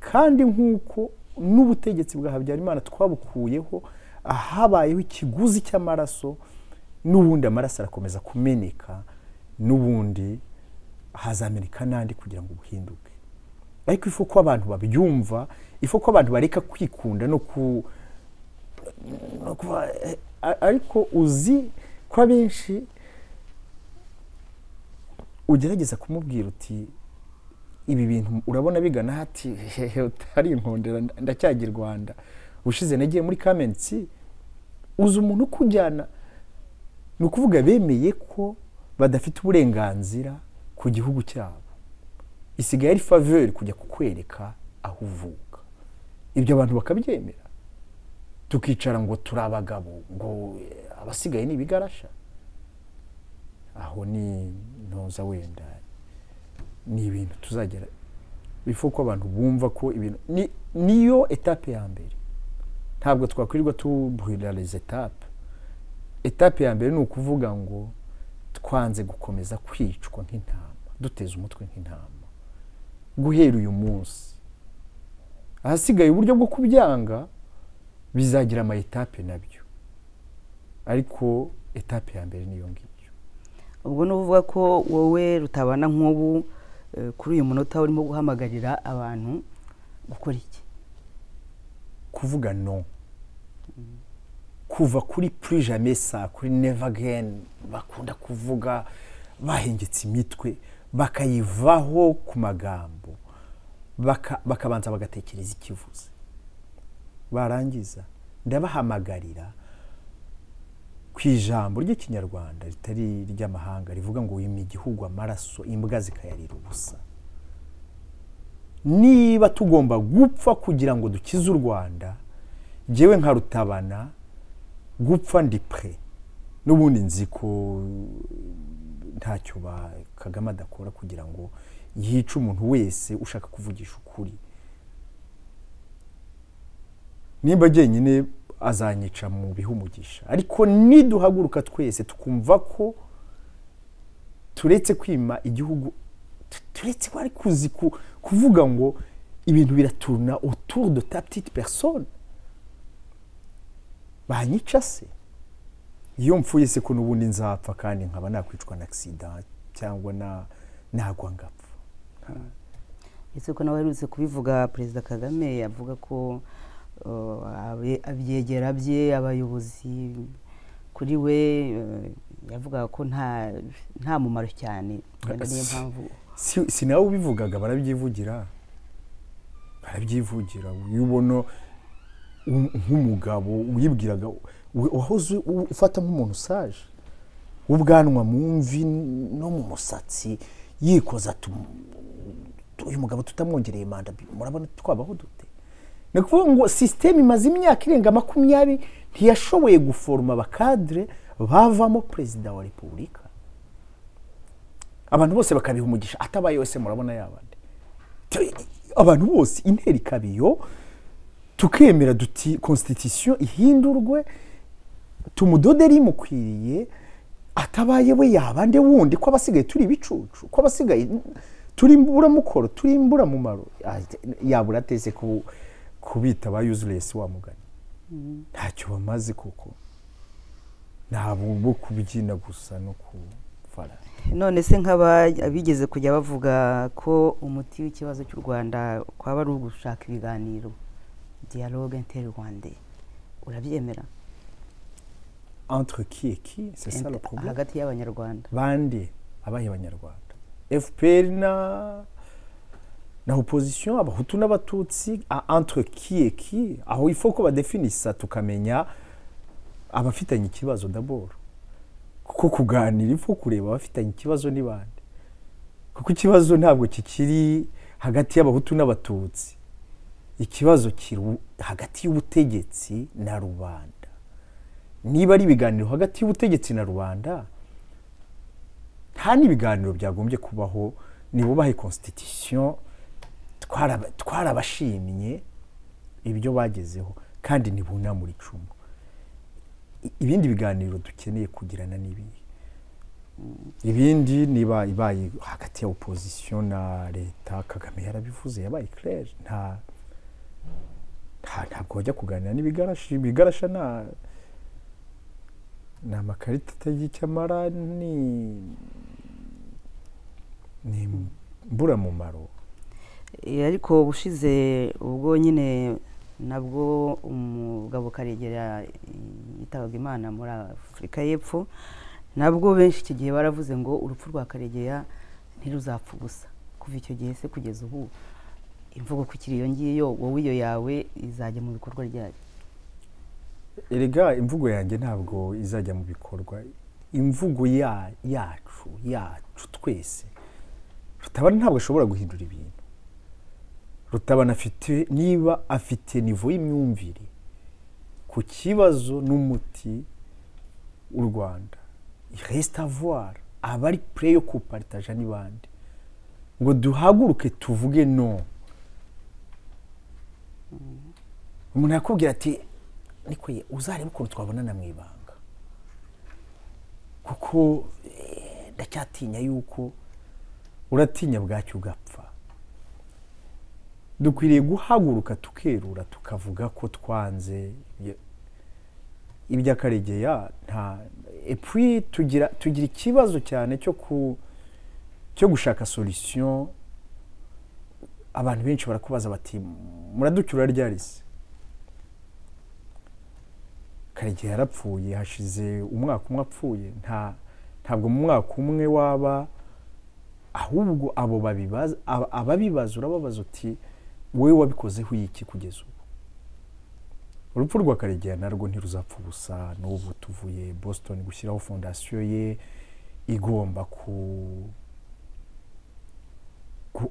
kandi nk'uko n'ubutegetsi bwa habyarimana twabukuyeho habayeho ikiguzi cy'amaraso n'ubundi amaraso arakomeza kumeneka n'ubundi hazameneka n'andi kugira ngo buhinduke ariko ifu ko abantu babyumva ifu ko abantu bareka kwikunda no ku ariko uzi ko abenshi ugerageza kumubwira uti ibi bintu urabona bigana hati hehe utari inkundira ndacyajya i rwanda ubushize nagiye muri kamenitsi uzi umuntu ukujyana ni ukuvuga bemeye ko badafite uburenganzira ku gihugu cyabo isigaye ari faveri kujya kukwereka aho uvuka ibyo abantu bakabyemera tukicara ngo turi abagabo ngo abasigaye ni ibigarasha aho ni ntoza wenda ni ibintu tuzagera bifu ko abantu bumva ko ibintu niyo etape ya mbere ntabwo twakwirirwa tubwira izi etape etape ya mbere ni ukuvuga ngo twanze gukomeza kwicwa nk'intama duteze umutwe nk'intama guhera uyu munsi ahasigaye uburyo bwo kubyanga bizagira ama etape nabyo ariko etape ya mbere niyo ngiyo ubwo ni uvuga ko wowe rutabana nk'ubu eh, kuri uyu munota urimo guhamagarira abantu gukora iki kuvuga no kuva kuri purijamesa kuri nevageni bakunda kuvuga bahengetse imitwe bakayivaho ku magambo bakabanza bagatekereza ikivuze barangiza ndabahamagarira ku ijambo ry'ikinyarwanda ritari iry'amahanga rivuga ngo wima igihugu amaraso imbwa zikayarira ubusa niba tugomba gupfa kugira ngo dukize u rwanda ngewe nka rutabana gupfa ndi n'ubundi nzi ko ntacyo kagame adakora kugira ngo yice umuntu wese ushaka kuvugisha ukuri nimba njyenyine azanyica mu bihumugisha ariko niduhaguruka twese tukumva ko turetse kwima igihugu turetse ko ari kuzi kuvuga ngo ibintu biraturuna autour de ta petite personne banyica se iyo mpfuye se ko n'ubundi nzapfa kandi nkaba nakwicwa na agisida cyangwa nagwa ngapfa ndetse ko nawe aherutse kubivuga perezida kagame avuga ko uh, abyegera bye abayobozi kuri we uh, yavugaga ko nta mumaro cyane niyo mpamvu si nawe ubivugaga barabyivugira barabyivugira ubona um, nk'umugabo uyibwiraga wahoze ufata nk'umuntu usaje w'ubwanwa mu mvi no mu musatsi yikoza uyu mugabo tutamwongereye manda murabona twabaho dute ni ukuvuga ngo sisiteme imaze imyaka irenga makumyabiri ntiyashoboye guforoma abakadire bavamo perezida wa repubulika abantu bose bakabiha umugisha atabaye wese murabona yabandi abantu bose intera ikaba iyo tukemera duti constitution ihindurwe tumudodere imukwiriye atabaye we yabande wundi ko abasigaye turi ibicucu ko abasigaye turi imburamukoro turi imburamumaro yabura ateze kubita ba useless wa mugani mm. ntacyo bamaze kuko ntabwo kubyina gusa no kufara none se nk'aba kujya bavuga ko umuti w'ikibazo cy'u rwanda kwaba ari ugushaka ibiganiro dialogue interrwandais urabyemera hagati y'abanyarwanda bandi abahe abanyarwanda fpr na na opposition abahutu n'abatutsi entre aho il badefinisa tukamenya abafitanye ikibazo d'abord kuko kuganira impfu kureba abafitanye ikibazo n'ibandi kuko ikibazo ntabwo kikiri hagati y'abahutu n'abatutsi ikibazo kiri hagati y'ubutegetsi na rubanda niba ari ibiganiro hagati y'ubutegetsi na rubanda nta n'ibiganiro byagombye kubaho nibubahe constitution twarabashimye ibyo bagezeho kandi ntibunamura icumu ibindi biganiro dukeneye kugirana n'ibihe ibindi niba ibaye hagati ya opozisiyo na leta kagame yarabivuze yabaye claire nta ntabwo wajya kuganira n’ibigarashi ibigarasha na ni amakarita atagira icyo amara ni ni imburamumaro eh, ariko ubushize ubwo nyine nabwo umugabo karegera yitabaga imana muri afurika y'epfo nabwo benshi iki gihe baravuze ngo urupfu rwa karegeya ntiruzapfa ubusa kuva icyo gihe se kugeza ubu imvugo kukiri iyo ngiyo wowe iyo yawe izajya mu bikorwa ryari erega imvugo yanjye ntabwo izajya mu bikorwa imvugo yacu yacu twese tutabona ntabwo ashobora guhindura ibintu rutabana afite niba afite nivo y'imyumvire ku kibazo n'umuti u rwanda resitavwara aba ari pureyo kuparitaja n'ibandi ngo duhaguruke tuvuge no umuntu yakubwira ati ariko ye uzarebe ukuntu twabonana mu ibanga kuko eh, ndacyatinya yuko uratinya bwacyo ugapfa dukwiriye guhaguruka tukerura tukavuga ko twanze iby'akaregeya nta epui tugira tugira ikibazo cyane cyo ku cyo gushaka solisiyo abantu benshi barakubaza bati muraducyura rya risi karegeya yarapfuye hashize umwaka umwe apfuye nta ntabwo mu mwaka umwe waba ahubwo abo babibaza ababibaza urababaza uti wowe wabikozeho iki kugeza ubu urupfu rwa karegeya narwo ntiruzapfa ubusa n'ubu tuvuye boston gushyiraho fondasiyo ye igomba ku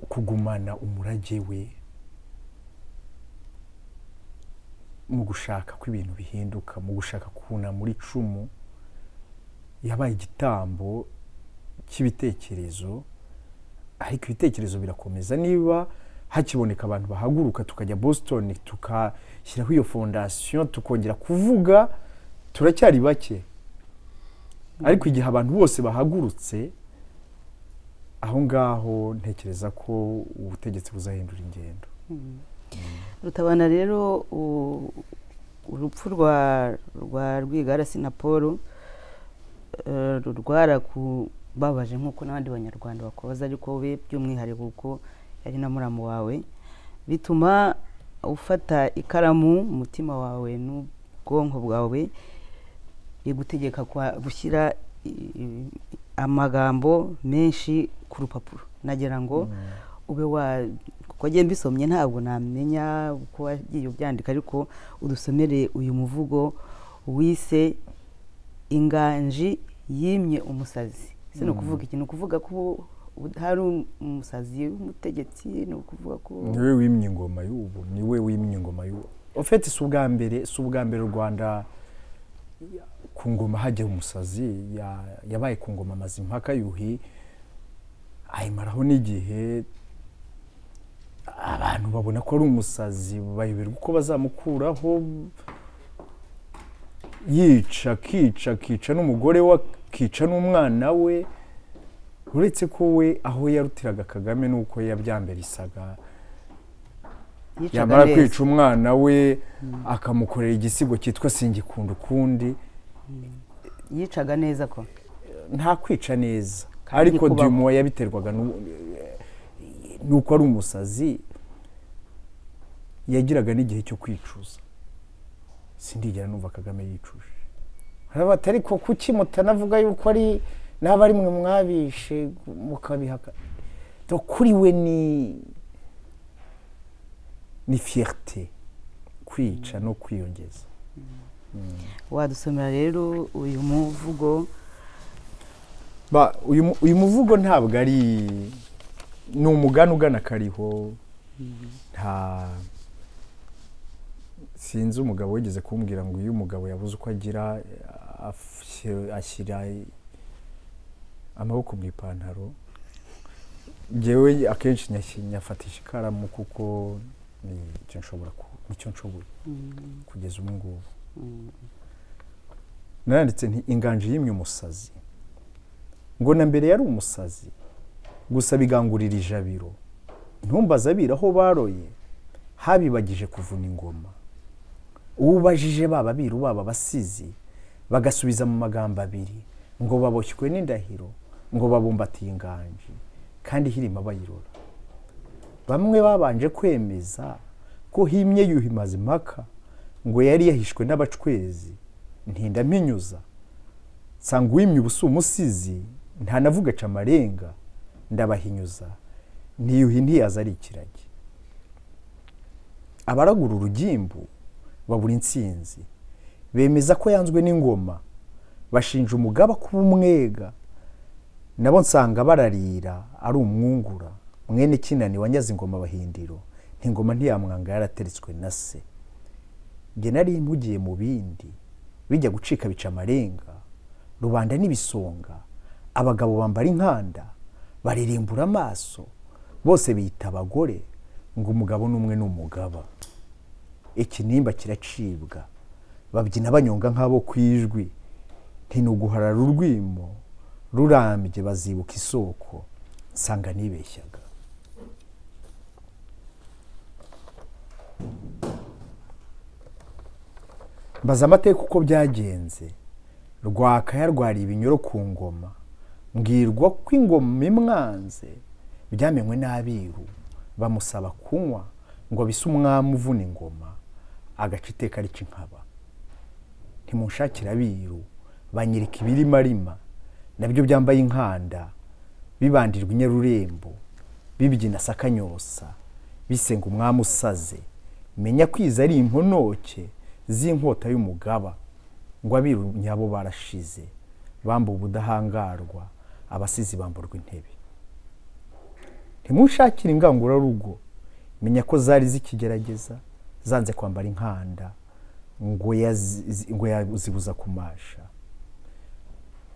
kugumana umurage we mu gushaka ko ibintu bihinduka mu gushaka kuna muri icumu yabaye igitambo cy'ibitekerezo ariko ibitekerezo birakomeza niba hakiboneka abantu bahaguruka tukajya bositoni tukashyiraho iyo fondasiyo tukongera kuvuga turacyari bake ariko igihe abantu bose bahagurutse aho ngaho ntekereza ko ubutegetsi buzahindura ingendo hmm. rutabana rero urupfu rwa rwigara sinaporo eh, babaje nk'uko n'abandi banyarwanda bakubaza ariko be by'umwihariko kuko ari na muramu wawe bituma ufata ikaramu umutima wawe n'ubwonko bwawe igutegeka gushyira amagambo menshi ku rupapuro nagira ngo mm. ube wa kuko agiye mbisomye ntabwo namenya uko wagiye ubyandika ariko udusomere uyu muvugo wise inganji yimye umusazi si ni ukuvuga mm. iki ni ukuvuga ko hari umusazi w'umutegetsi ni ukuvuga ko niwe wimye ingoma y'ubu niwe wimye ingoma y'ubu ofete si ubwa mbere si ubwa mbere u rwanda ku ngoma hajya umusazi yabaye ku ngoma amaze impaka yuhi ayimaraho n'igihe abantu babona ko ari umusazi bayoberwa uko bazamukuraho yica akica akica n'umugore we akica n'umwana we uretse ko we aho yarutiraga kagame n'uko yabyamberisaga yamara kwica umwana we hmm. akamukorera igisigo cyitwa singikunda ukundi hmm. yicaga neza ko nta kwica neza ariko duyumuwa yabiterwaga nuko ari umusazi yagiraga n'igihe cyo kwicuza sindigera numva kagame yicuje hari batari ko kuki mutanavuga yuko ari n'abari mwe mwabishe mukabihaka kuri we ni ni fiyerite kwica no kwiyongeza mm. wadusomera rero uyu muvugo uyu muvugo ntabwo ari ni umugani ugana kariho nta sinzi umugabo wigeze kumbwira ngo uyu mugabo yabuze uko agira ashyira amaboko mu ipantaro ngewe akenshi nyafatisha ikaramu kuko nicyo nshobora nicyo nshoboye mm. kugeza ubu ngubu mm. naranditse nti inganji yimye umusazi ngo na mbere yari umusazi gusa bigangurira ijabiro ntumbaze abira aho baroye habibagije kuvuna ingoma ubajije baba biru baba basizi bagasubiza mu magambo abiri ngo baboshywe n'indahiro ngo babumbatiye inganji kandi hirima bayirora bamwe babanje kwemeza ko himye yuhi mazimaka ngo yari yahishwe n'abacwezi ntindaminyuza nsanga uwimye ubusa umusizi ntanavuga aca amarenga ndabahinyuza ntiyuhi ntiyaza ari ikiragi abaragura urugimbu babura insinzi bemeza ko yanzwe n'ingoma bashinja umugaba kuba umwega nabo nsanga bararira ari umwungura mwene kinani wanyaze ingoma bahindiro ntingoma ntiyamwanga yarateretswe na se njye nari impugiye mu bindi bijya gucika bica amarenga rubanda n'ibisonga abagabo bambara inkanda baririmbura amaso bose bita abagore ngo umugabo n'umwe ni umugaba ikinimba kiracibwa babyina banyonga nk'abo ku ijwi ntinuguharara urwimo rurambye bazibuka isoko nsanga nibeshyaga mbaza amateka uko byagenze rwaka yarwariye ibinyoro ku ngoma mbwirwa ko ingoma imwanze byamenywe n'abiru bamusaba kunywa ngo bise umwami uvuna ingoma agaca iteka rik'inkaba ntimunshakira abiru banyereka ibirimarima nabyo byambaye inkanda bibandirwa inyarurembo bibigina sakanyosa bisenga umwami usaze menya kwiza ari imponoke z'inkota y'umugaba ngo abirunye abo barashize bambuwe ubudahangarwa abasizi bamburwa intebe ntimushakire ingangurarugo menya ko zari zikigerageza zanze kwambara inkanda ngo yazibuza kumasha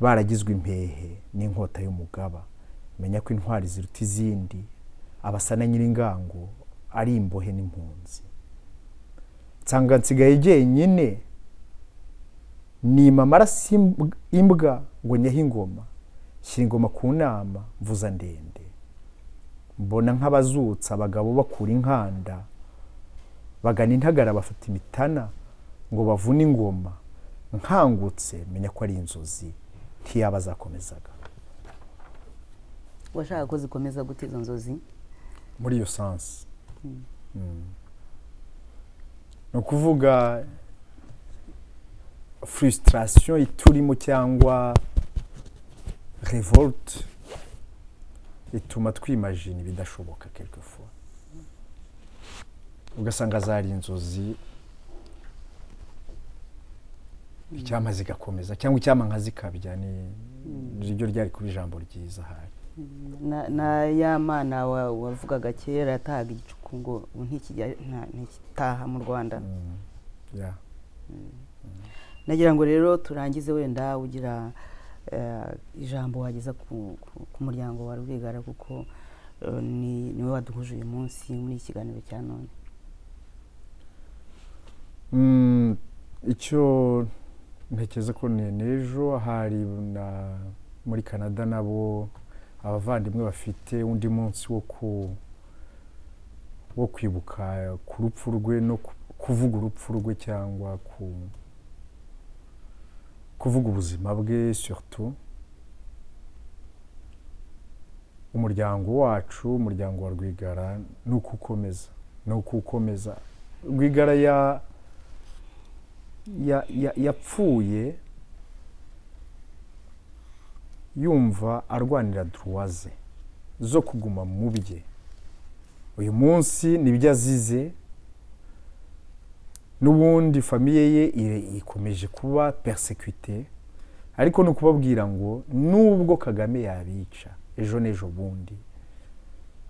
baragizwe impehe n'inkota y'umugaba menya ko intwari ziruta izindi abasana nyiringango ari imbohe n'impunzi nsanga nsigaye jyenyine nima amaraso imbwa ngo nyahe ingoma shyira ingoma ku nama mvuza ndende mbona nk'abazutsa abagabo bakura inkanda bagana intagara bafata imitana ngo bavune ingoma nkangutse menya ko ari inzozi ntiyaba azakomezaga washaka ko zikomeza guta izo nzozi muri iyo sansi hmm. hmm. ni ukuvuga furisitasiyo iturimo cyangwa revolte ituma twimajina ibidashoboka kelke ugasanga zari inzozi icyampa zigakomeza cyangwa icyampa nka zikabya niryo ryari kuba ijambo ryiza hari na ya mana wavugaga kera yatahaga igicuku ngo ntikitaha mu rwanda mm, mm. nagira ngo rero turangize wenda ugira eh, ijambo wageza ku muryango wa rwigara kuko eh, niwe waduhuje uyu munsi muri iki kiganiro cya none mm, icyo ntekereza ko n'ejo hari na muri canada nabo abavandimwe bafite undi munsi wo ku wo kwibuka ku rupfu rwe no kuvuga urupfu rwe cyangwa ku kuvuga ubuzima bwe surtout umuryango wacu umuryango wa rwigara ni ukuwukomeza ni ukuwukomeza rwigara ya yapfuye yumva arwanira duruwaze zo kuguma mu bye uyu munsi nibyo azize n'ubundi famiye ye ikomeje kuba persecuté ariko ni ukubabwira ngo nubwo kagame yabica ejo n'ejo bundi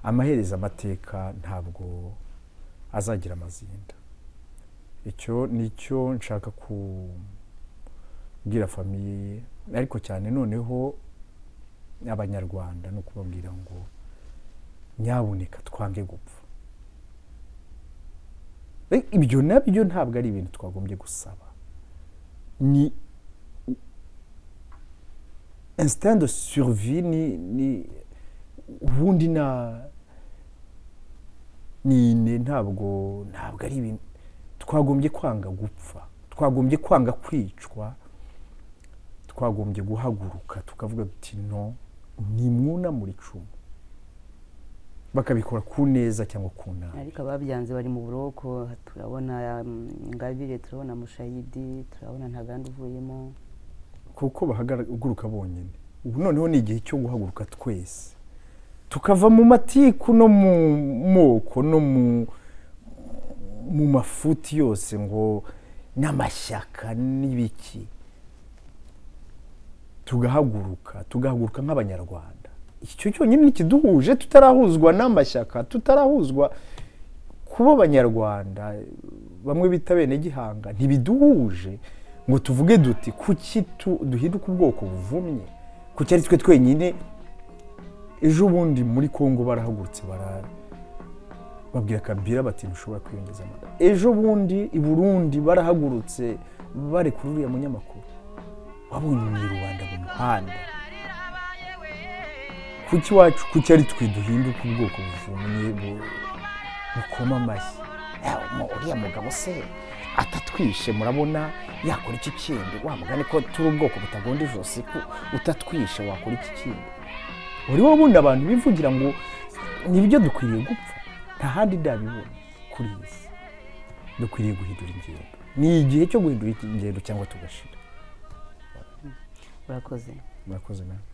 amaherezo amateka ntabwo azagira amazinda icyo nicyo nshaka kubwira famiye ariko cyane noneho abanyarwanda no ukubabwira ngo nyaboneka twange gupfa eh, ibyo nabyo ntabwo ari ibintu twagombye gusaba ni instinct de ni ni ubundi na ni ntabwo ntabwo ari ibintu twagombye kwanga gupfa twagombye kwanga kwicwa twagombye guhaguruka tukavuga tuti no muri icumu bakabikora ku neza cyangwa ku nama ariko ababyanze bari mu buroko turabona um, ingabire turabona mushayidi turabona ntaganda uvuyemo kuko bahaguruka bonyine ubu noneho ni igihe cyo guhaguruka twese tukava mu matiku no mu moko no mu mu mafuti yose ngo n'amashyaka n'ibiki tugahaguruka tugahaguruka nk'abanyarwanda icyo cyonyine kiduhuje tutarahuzwa n'amashyaka tutarahuzwa kuba abanyarwanda bamwe bita bene gihanga ntibiduhuje ngo tuvuge duti kuki duhinduka ubwoko buvumye kuki ari twe twenyine ejo bundi muri kongo barahagurutse barara babwira kabira bati ntushobora kwiyongeza amata ejo bundi i burundi barahagurutse bari kuri uriya munyamakuru wabonye rubanda mu muhanda kuki wacu kuki ari twe duhinduka ubwoko buvumye bukoma amashyi uriya mugabo se atatwishe murabona yakora iki kindi mugani ko turi ubwoko butagonda ijosi ko utatwishe wakora iki kindi buri wowe ubundi abantu bivugira ngo nibyo dukwiriye gupfa nta handi ndabibona kuri iyi si dukwiriye guhindura ingendo ni igihe cyo guhindura ingendo cyangwa tugashira murakoze murakoze nawe